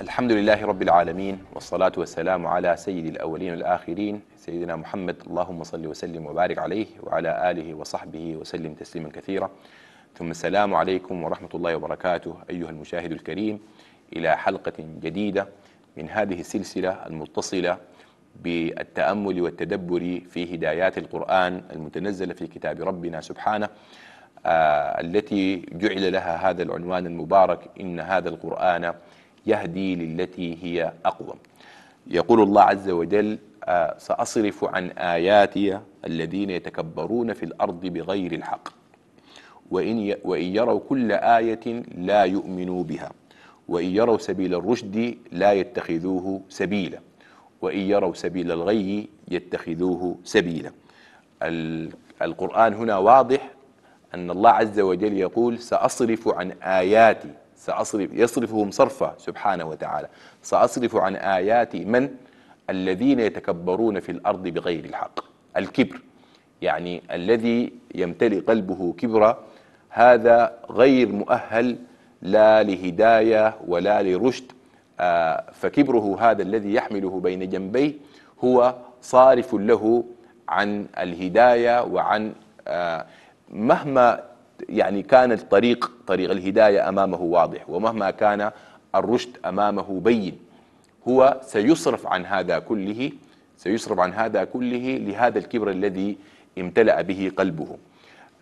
الحمد لله رب العالمين والصلاة والسلام على سيد الأولين والآخرين سيدنا محمد اللهم صل وسلم وبارك عليه وعلى آله وصحبه وسلم تسليما كثيرا ثم السلام عليكم ورحمة الله وبركاته أيها المشاهد الكريم إلى حلقة جديدة من هذه السلسلة المتصلة بالتأمل والتدبر في هدايات القرآن المتنزلة في كتاب ربنا سبحانه آه، التي جعل لها هذا العنوان المبارك إن هذا القرآن يهدي للتي هي أقوم يقول الله عز وجل سأصرف عن آياتي الذين يتكبرون في الأرض بغير الحق وإن, وإن يروا كل آية لا يؤمنوا بها وإن يروا سبيل الرشد لا يتخذوه سبيلا وإن يروا سبيل الغي يتخذوه سبيلا القرآن هنا واضح أن الله عز وجل يقول سأصرف عن آياتي سأصرف يصرفهم صرفا سبحانه وتعالى سأصرف عن آياتي من الذين يتكبرون في الأرض بغير الحق الكبر يعني الذي يمتلئ قلبه كبرا هذا غير مؤهل لا لهداية ولا لرشد آه، فكبره هذا الذي يحمله بين جنبيه هو صارف له عن الهداية وعن آه، مهما يعني كان الطريق طريق الهداية أمامه واضح ومهما كان الرشد أمامه بين هو سيصرف عن هذا كله سيصرف عن هذا كله لهذا الكبر الذي امتلأ به قلبه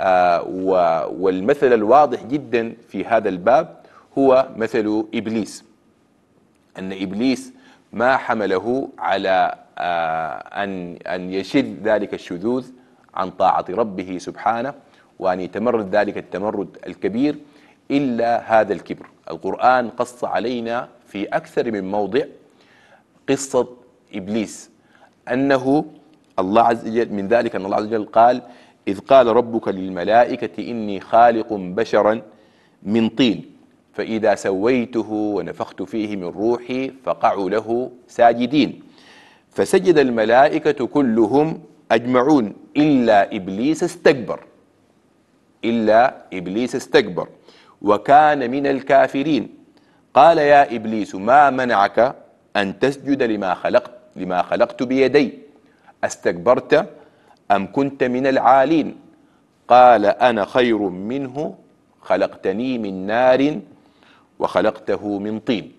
آه والمثل الواضح جدا في هذا الباب هو مثل إبليس أن إبليس ما حمله على آه أن, أن يشد ذلك الشذوذ عن طاعة ربه سبحانه وأن يتمرد ذلك التمرد الكبير إلا هذا الكبر القرآن قص علينا في أكثر من موضع قصة إبليس أنه الله عز وجل من ذلك أن الله عز وجل قال إذ قال ربك للملائكة إني خالق بشرا من طين فإذا سويته ونفخت فيه من روحي فقعوا له ساجدين فسجد الملائكة كلهم أجمعون إلا إبليس استكبر إلا إبليس استكبر وكان من الكافرين قال يا إبليس ما منعك أن تسجد لما خلقت لما خلقت بيدي استكبرت أم كنت من العالين قال أنا خير منه خلقتني من نار وخلقته من طين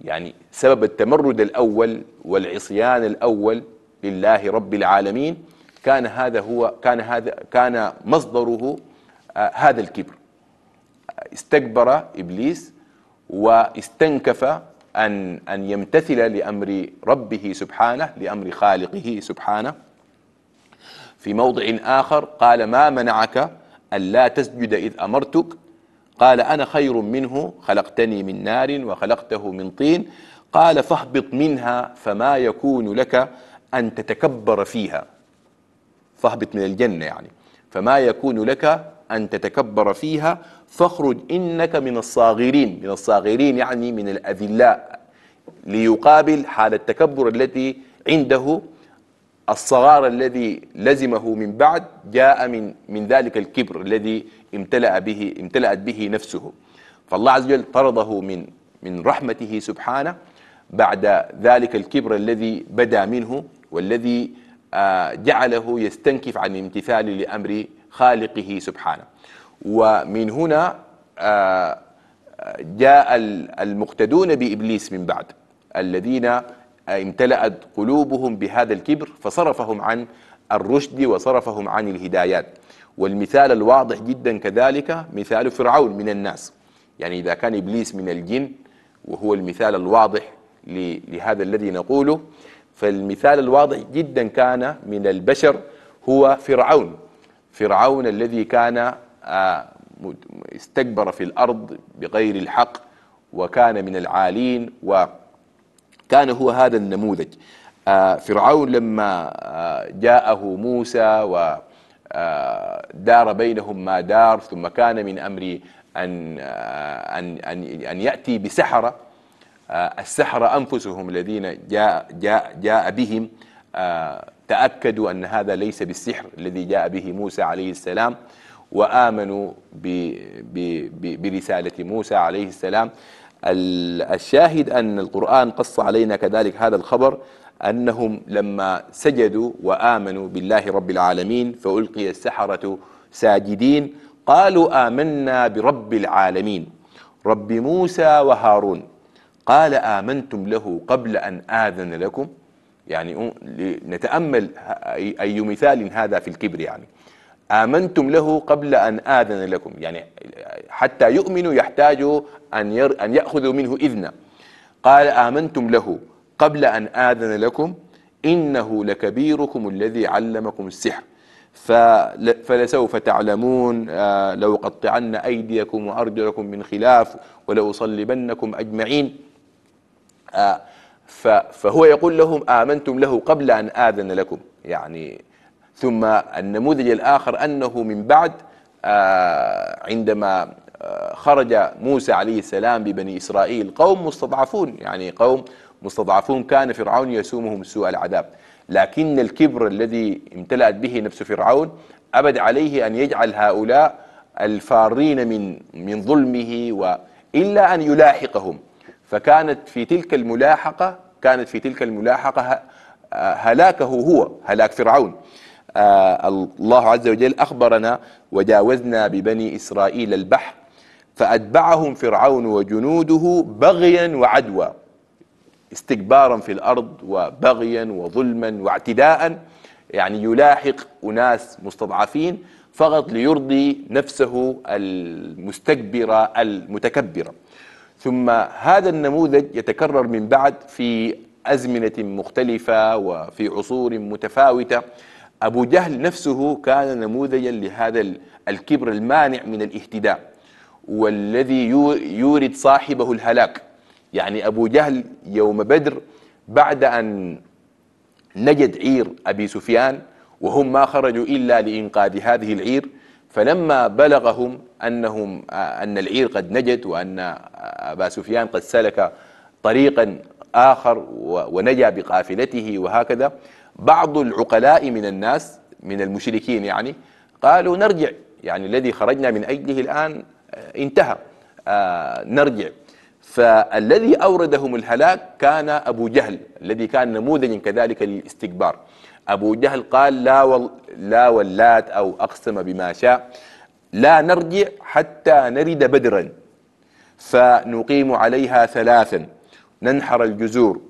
يعني سبب التمرد الأول والعصيان الأول لله رب العالمين كان هذا هو كان هذا كان مصدره آه، هذا الكبر استكبر ابليس واستنكف ان ان يمتثل لامر ربه سبحانه لامر خالقه سبحانه في موضع اخر قال ما منعك الا تسجد اذ امرتك قال انا خير منه خلقتني من نار وخلقته من طين قال فاهبط منها فما يكون لك ان تتكبر فيها فاهبط من الجنة يعني فما يكون لك أن تتكبر فيها فاخرج إنك من الصاغرين من الصاغرين يعني من الأذلاء ليقابل حال التكبر التي عنده الصغار الذي لزمه من بعد جاء من من ذلك الكبر الذي امتلأ به امتلأت به نفسه فالله عز وجل طرده من من رحمته سبحانه بعد ذلك الكبر الذي بدا منه والذي جعله يستنكف عن الامتثال لامر خالقه سبحانه ومن هنا آه، جاء المقتدون بابليس من بعد الذين آه، امتلأت قلوبهم بهذا الكبر فصرفهم عن الرشد وصرفهم عن الهدايات والمثال الواضح جدا كذلك مثال فرعون من الناس يعني إذا كان إبليس من الجن وهو المثال الواضح لهذا الذي نقوله فالمثال الواضح جدا كان من البشر هو فرعون فرعون الذي كان آه، استكبر في الأرض بغير الحق وكان من العالين وكان هو هذا النموذج آه، فرعون لما آه، جاءه موسى ودار بينهم ما دار ثم كان من أمر أن, أن, أن, أن يأتي بسحرة السحرة أنفسهم الذين جاء, جاء, جاء بهم آه، تأكدوا أن هذا ليس بالسحر الذي جاء به موسى عليه السلام وآمنوا برسالة موسى عليه السلام الشاهد أن القرآن قص علينا كذلك هذا الخبر أنهم لما سجدوا وآمنوا بالله رب العالمين فألقي السحرة ساجدين قالوا آمنا برب العالمين رب موسى وهارون قال آمنتم له قبل أن آذن لكم يعني نتأمل أي مثال هذا في الكبر يعني آمنتم له قبل أن آذن لكم يعني حتى يؤمنوا يحتاجوا أن, ير أن يأخذوا منه إذنا قال آمنتم له قبل أن آذن لكم إنه لكبيركم الذي علمكم السحر فلسوف تعلمون آه، لو قطعن أيديكم وأرجلكم من خلاف ولأصلبنكم أجمعين آه، فهو يقول لهم آمنتم له قبل أن آذن لكم يعني ثم النموذج الآخر أنه من بعد آه، عندما آه، خرج موسى عليه السلام ببني إسرائيل قوم مستضعفون يعني قوم مستضعفون كان فرعون يسومهم سوء العذاب لكن الكبر الذي امتلأت به نفس فرعون أبد عليه أن يجعل هؤلاء الفارين من من ظلمه وإلا أن يلاحقهم فكانت في تلك الملاحقة كانت في تلك الملاحقة هلاكه هو هلاك فرعون آه، الله عز وجل أخبرنا وجاوزنا ببني إسرائيل البحر فأتبعهم فرعون وجنوده بغيا وعدوى استكبارا في الأرض وبغيا وظلما واعتداء يعني يلاحق أناس مستضعفين فقط ليرضي نفسه المستكبرة المتكبرة ثم هذا النموذج يتكرر من بعد في أزمنة مختلفة وفي عصور متفاوتة أبو جهل نفسه كان نموذجا لهذا الكبر المانع من الاهتداء والذي يورد صاحبه الهلاك يعني أبو جهل يوم بدر بعد أن نجد عير أبي سفيان وهم ما خرجوا إلا لإنقاذ هذه العير فلما بلغهم أنهم أن العير قد نجت وأن أبا سفيان قد سلك طريقا آخر ونجا بقافلته وهكذا بعض العقلاء من الناس من المشركين يعني قالوا نرجع يعني الذي خرجنا من أجله الآن آه، انتهى آه، نرجع فالذي أوردهم الهلاك كان أبو جهل الذي كان نموذجا كذلك للاستكبار أبو جهل قال لا, لا ولات أو أقسم بما شاء لا نرجع حتى نرد بدرا فنقيم عليها ثلاثا ننحر الجزور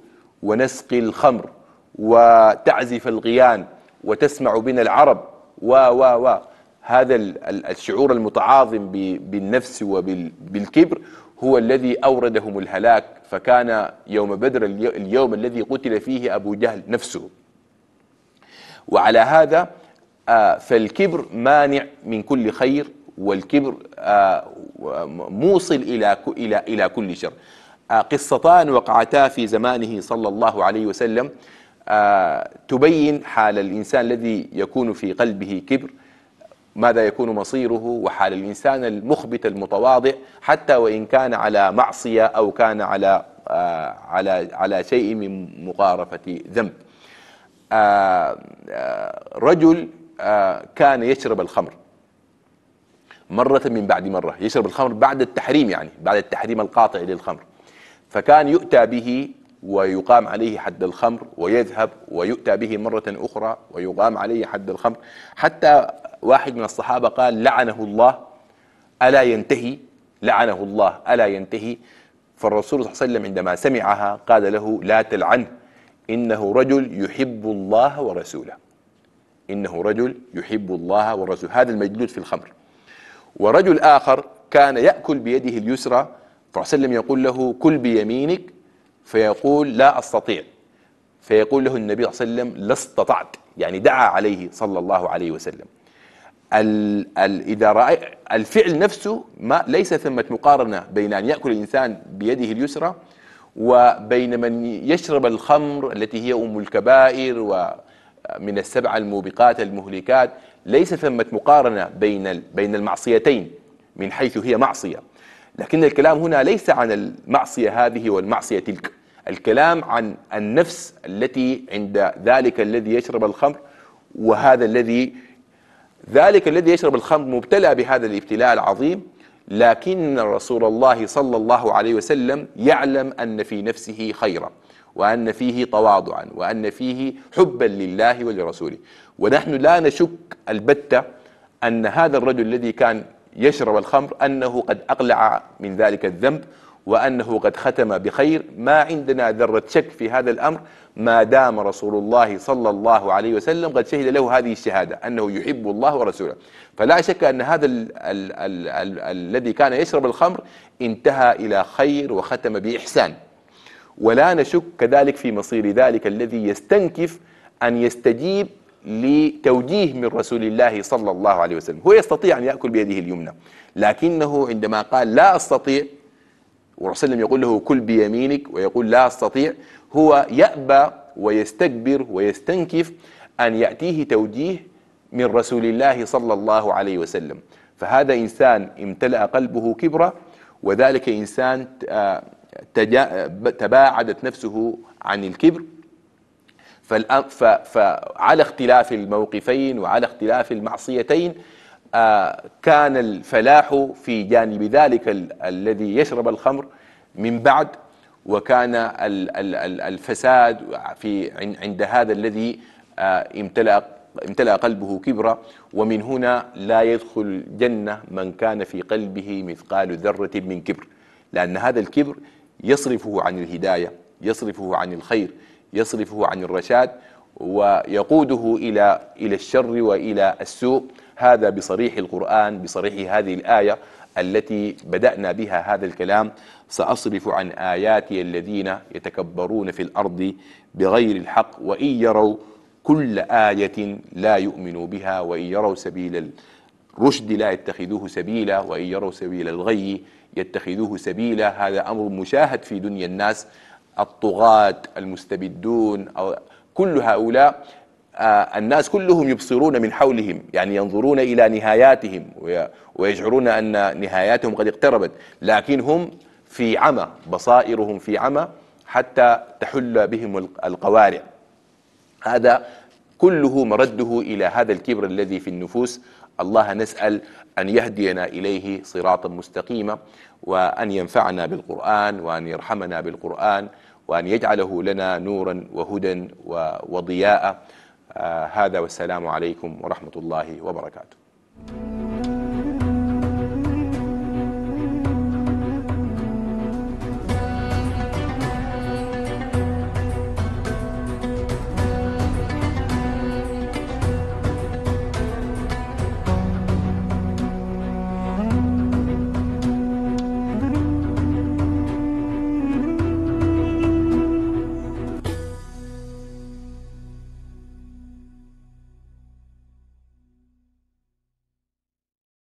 ونسقي الخمر وتعزف الغيان وتسمع بنا العرب و و و هذا الشعور المتعاظم بالنفس وبالكبر هو الذي أوردهم الهلاك فكان يوم بدر اليوم الذي قتل فيه أبو جهل نفسه وعلى هذا آه، فالكبر مانع من كل خير والكبر آه، موصل إلى إلى إلى كل شر آه، قصتان وقعتا في زمانه صلى الله عليه وسلم تبين حال الإنسان الذي يكون في قلبه كبر ماذا يكون مصيره وحال الإنسان المخبت المتواضع حتى وإن كان على معصية أو كان على على على شيء من مقارفة ذنب رجل آه، كان يشرب الخمر مرة من بعد مرة يشرب الخمر بعد التحريم يعني بعد التحريم القاطع للخمر فكان يؤتى به ويقام عليه حد الخمر ويذهب ويؤتى به مرة أخرى ويقام عليه حد الخمر حتى واحد من الصحابة قال لعنه الله ألا ينتهي لعنه الله ألا ينتهي فالرسول صلى الله عليه وسلم عندما سمعها قال له لا تلعنه إنه رجل يحب الله ورسوله إنه رجل يحب الله والرسول هذا المجلود في الخمر ورجل آخر كان يأكل بيده اليسرى فعسلم يقول له كل بيمينك فيقول لا أستطيع فيقول له النبي صلى الله عليه وسلم لا استطعت يعني دعا عليه صلى الله عليه وسلم ال ال إذا رأي الفعل نفسه ما ليس ثمة مقارنة بين أن يأكل الإنسان بيده اليسرى وبين من يشرب الخمر التي هي أم الكبائر و من السبعة الموبقات المهلكات ليس ثمة مقارنة بين بين المعصيتين من حيث هي معصية لكن الكلام هنا ليس عن المعصية هذه والمعصية تلك الكلام عن النفس التي عند ذلك الذي يشرب الخمر وهذا الذي ذلك الذي يشرب الخمر مبتلى بهذا الابتلاء العظيم لكن رسول الله صلى الله عليه وسلم يعلم أن في نفسه خيرا وأن فيه تواضعا وأن فيه حبا لله ولرسوله ونحن لا نشك البتة أن هذا الرجل الذي كان يشرب الخمر أنه قد أقلع من ذلك الذنب وأنه قد ختم بخير ما عندنا ذرة شك في هذا الأمر ما دام رسول الله صلى الله عليه وسلم قد شهد له هذه الشهادة أنه يحب الله ورسوله فلا شك أن هذا الـ الـ الـ الـ الذي كان يشرب الخمر انتهى إلى خير وختم بإحسان ولا نشك كذلك في مصير ذلك الذي يستنكف أن يستجيب لتوجيه من رسول الله صلى الله عليه وسلم هو يستطيع أن يأكل بيده اليمنى لكنه عندما قال لا أستطيع ورسول الله يقول له كل بيمينك ويقول لا أستطيع هو يأبى ويستكبر ويستنكف أن يأتيه توجيه من رسول الله صلى الله عليه وسلم فهذا إنسان امتلأ قلبه كبرة وذلك إنسان آه، تباعدت نفسه عن الكبر فعلى اختلاف الموقفين وعلى اختلاف المعصيتين آه، كان الفلاح في جانب ذلك ال الذي يشرب الخمر من بعد وكان ال ال الفساد في عند هذا الذي آه، امتلأ امتلأ قلبه كبرا ومن هنا لا يدخل الجنة من كان في قلبه مثقال ذرة من كبر لأن هذا الكبر يصرفه عن الهداية يصرفه عن الخير يصرفه عن الرشاد ويقوده إلى إلى الشر وإلى السوء هذا بصريح القرآن بصريح هذه الآية التي بدأنا بها هذا الكلام سأصرف عن آياتي الذين يتكبرون في الأرض بغير الحق وإن يروا كل آية لا يؤمنوا بها وإن يروا سبيل رشد لا يتخذوه سبيلا وإن يروا سبيل الغي يتخذوه سبيلا هذا أمر مشاهد في دنيا الناس الطغاة المستبدون أو كل هؤلاء آه، الناس كلهم يبصرون من حولهم يعني ينظرون إلى نهاياتهم ويشعرون أن نهاياتهم قد اقتربت لكن هم في عمى بصائرهم في عمى حتى تحل بهم القوارع هذا كله مرده إلى هذا الكبر الذي في النفوس الله نسأل أن يهدينا إليه صراطا مستقيما وأن ينفعنا بالقرآن وأن يرحمنا بالقرآن وأن يجعله لنا نورا وهدى وضياء آه، هذا والسلام عليكم ورحمة الله وبركاته